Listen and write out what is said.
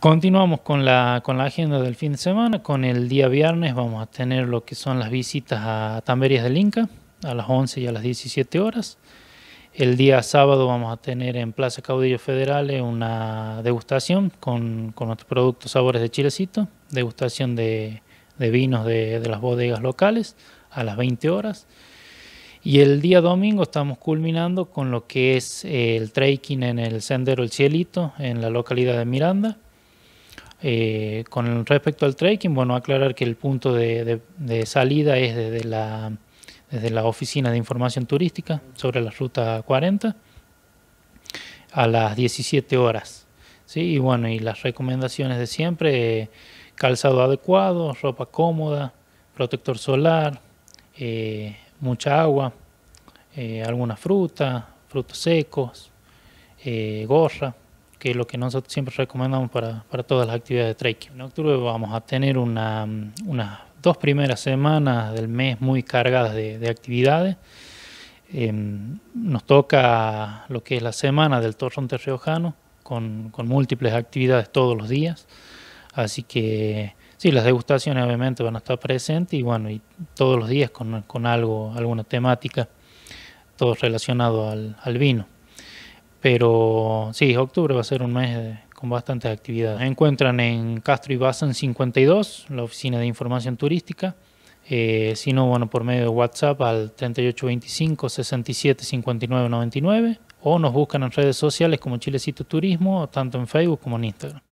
Continuamos con la, agenda del fin de semana. Con el día viernes vamos a tener lo que son las visitas a Tamberías del Inca a las 11 y a las 17 horas. El día sábado vamos a tener en Plaza Caudillo Federal una degustación con, con nuestros productos Sabores de Chilecito, degustación de, vinos de, de, las bodegas locales a las 20 horas. Y el día domingo estamos culminando con lo que es el trekking en el Sendero El Cielito en la localidad de Miranda eh, con respecto al trekking, bueno, aclarar que el punto de, salida es desde la, Oficina de Información Turística sobre la Ruta 40 a las 17 horas. ¿sí? Y bueno, y las recomendaciones de siempre, eh, calzado adecuado, ropa cómoda, protector solar, eh, mucha agua, alguna fruta, frutos secos, gorra que es lo que nosotros siempre recomendamos para, para todas las actividades de trekking. En octubre vamos a tener una, unas dos primeras semanas del mes muy cargadas de, actividades. Em, nos toca lo que es la semana del torrente riojano con, con múltiples actividades todos los días. Así que sí, las degustaciones obviamente van a estar presentes y bueno, y todos los días con, con algo, alguna temática, todo relacionado al, al vino. Pero sí, octubre va a ser un mes con bastantes actividades. Encuentran en Castro y Basan 52, la oficina de información turística. Eh, si no, bueno, por medio de WhatsApp al 3825 67 59 99 o nos buscan en redes sociales como Chilecito Turismo, tanto en Facebook como en Instagram.